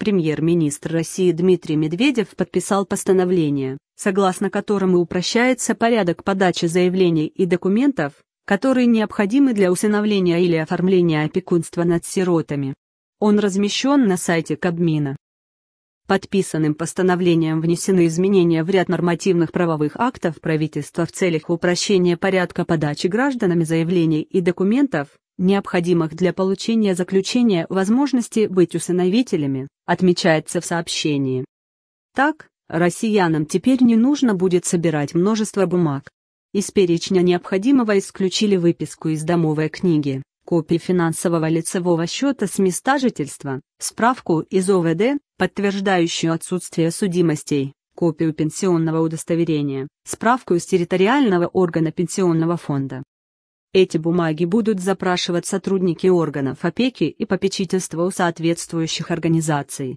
премьер-министр России Дмитрий Медведев подписал постановление, согласно которому упрощается порядок подачи заявлений и документов, которые необходимы для усыновления или оформления опекунства над сиротами. Он размещен на сайте Кабмина. Подписанным постановлением внесены изменения в ряд нормативных правовых актов правительства в целях упрощения порядка подачи гражданами заявлений и документов, необходимых для получения заключения возможности быть усыновителями, отмечается в сообщении. Так, россиянам теперь не нужно будет собирать множество бумаг. Из перечня необходимого исключили выписку из домовой книги, копии финансового лицевого счета с места жительства, справку из ОВД, подтверждающую отсутствие судимостей, копию пенсионного удостоверения, справку из территориального органа пенсионного фонда, эти бумаги будут запрашивать сотрудники органов опеки и попечительства у соответствующих организаций.